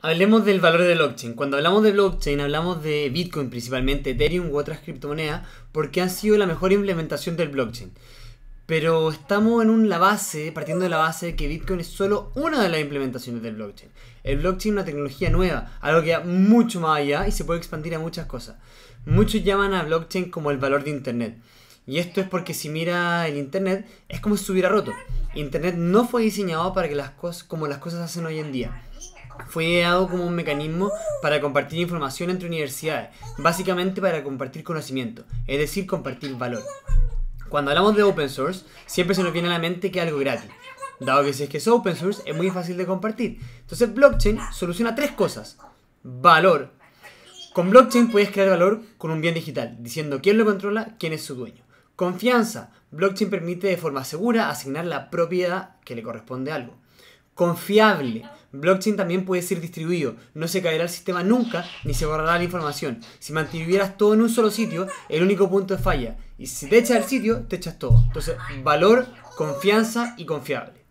Hablemos del valor de blockchain. Cuando hablamos de blockchain hablamos de Bitcoin principalmente, Ethereum u otras criptomonedas porque han sido la mejor implementación del blockchain. Pero estamos en la base, partiendo de la base de que Bitcoin es solo una de las implementaciones del blockchain. El blockchain es una tecnología nueva, algo que va mucho más allá y se puede expandir a muchas cosas. Muchos llaman a blockchain como el valor de Internet. Y esto es porque si mira el Internet, es como si estuviera roto. Internet no fue diseñado para que las cosas como las cosas hacen hoy en día fue ideado como un mecanismo para compartir información entre universidades, básicamente para compartir conocimiento, es decir, compartir valor. Cuando hablamos de open source, siempre se nos viene a la mente que algo gratis. Dado que si es que es open source, es muy fácil de compartir. Entonces blockchain soluciona tres cosas. Valor. Con blockchain puedes crear valor con un bien digital, diciendo quién lo controla, quién es su dueño. Confianza. Blockchain permite de forma segura asignar la propiedad que le corresponde a algo confiable. Blockchain también puede ser distribuido, no se caerá el sistema nunca ni se borrará la información. Si mantuvieras todo en un solo sitio, el único punto es falla. Y si te echas el sitio, te echas todo. Entonces, valor, confianza y confiable.